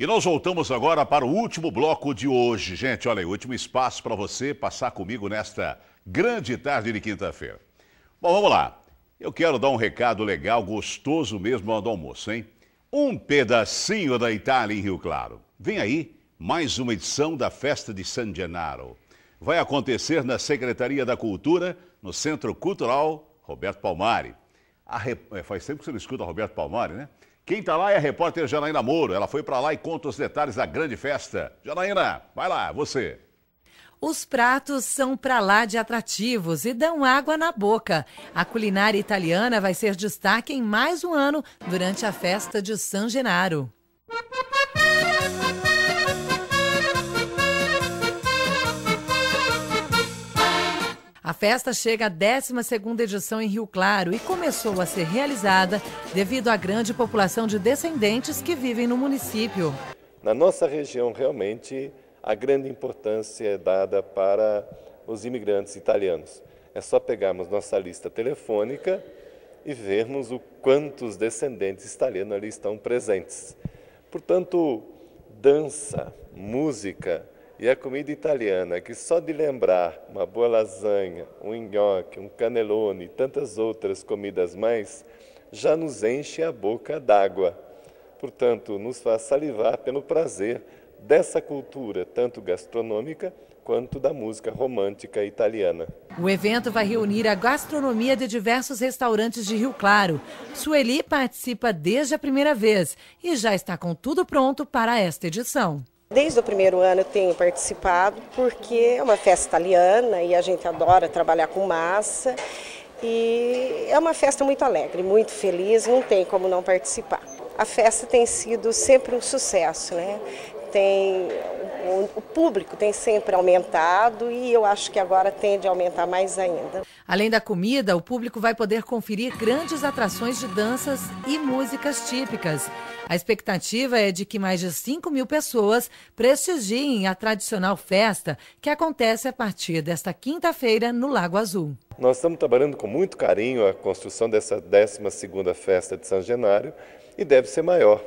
E nós voltamos agora para o último bloco de hoje. Gente, olha aí, último espaço para você passar comigo nesta grande tarde de quinta-feira. Bom, vamos lá. Eu quero dar um recado legal, gostoso mesmo ao almoço, hein? Um pedacinho da Itália em Rio Claro. Vem aí mais uma edição da Festa de San Gennaro. Vai acontecer na Secretaria da Cultura, no Centro Cultural Roberto Palmari. É, faz tempo que você não escuta Roberto Palmari, né? Quem está lá é a repórter Janaína Moro. Ela foi para lá e conta os detalhes da grande festa. Janaína, vai lá, você. Os pratos são para lá de atrativos e dão água na boca. A culinária italiana vai ser destaque em mais um ano durante a festa de San Genaro. A festa chega à 12ª edição em Rio Claro e começou a ser realizada devido à grande população de descendentes que vivem no município. Na nossa região, realmente, a grande importância é dada para os imigrantes italianos. É só pegarmos nossa lista telefônica e vermos o quantos descendentes italianos ali estão presentes. Portanto, dança, música, e a comida italiana, que só de lembrar uma boa lasanha, um nhoque, um canelone e tantas outras comidas mais, já nos enche a boca d'água. Portanto, nos faz salivar pelo prazer dessa cultura, tanto gastronômica quanto da música romântica italiana. O evento vai reunir a gastronomia de diversos restaurantes de Rio Claro. Sueli participa desde a primeira vez e já está com tudo pronto para esta edição. Desde o primeiro ano eu tenho participado porque é uma festa italiana e a gente adora trabalhar com massa. E é uma festa muito alegre, muito feliz, não tem como não participar. A festa tem sido sempre um sucesso, né? Tem, o, público tem sempre aumentado e eu acho que agora tende a aumentar mais ainda. Além da comida, o público vai poder conferir grandes atrações de danças e músicas típicas. A expectativa é de que mais de 5 mil pessoas prestigiem a tradicional festa que acontece a partir desta quinta-feira no Lago Azul. Nós estamos trabalhando com muito carinho a construção dessa 12 Festa de São Genário e deve ser maior,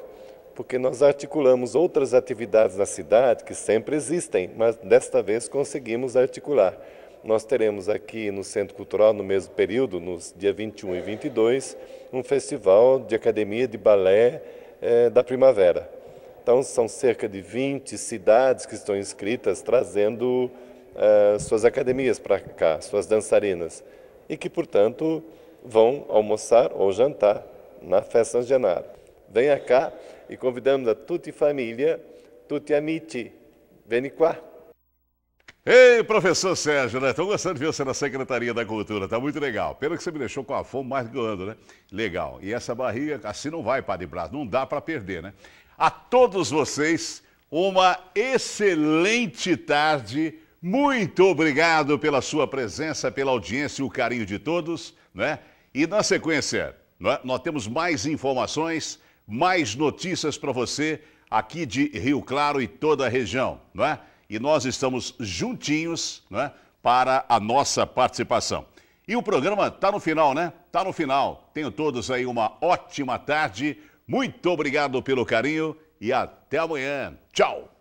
porque nós articulamos outras atividades na cidade que sempre existem, mas desta vez conseguimos articular nós teremos aqui no Centro Cultural, no mesmo período, nos dia 21 e 22, um festival de academia de balé eh, da primavera. Então, são cerca de 20 cidades que estão inscritas trazendo eh, suas academias para cá, suas dançarinas, e que, portanto, vão almoçar ou jantar na Festa San Genaro. Venha cá e convidamos a tutti família, tutti amici, veni qua. Ei, professor Sérgio, né? Estou gostando de ver você na Secretaria da Cultura, tá muito legal. Pena que você me deixou com a fome ando, né? Legal. E essa barriga, assim não vai, Padre Braz, não dá para perder, né? A todos vocês, uma excelente tarde. Muito obrigado pela sua presença, pela audiência e o carinho de todos, né? E na sequência, né? nós temos mais informações, mais notícias para você aqui de Rio Claro e toda a região, não é? e nós estamos juntinhos né, para a nossa participação. E o programa está no final, né? Está no final. Tenho todos aí uma ótima tarde. Muito obrigado pelo carinho e até amanhã. Tchau!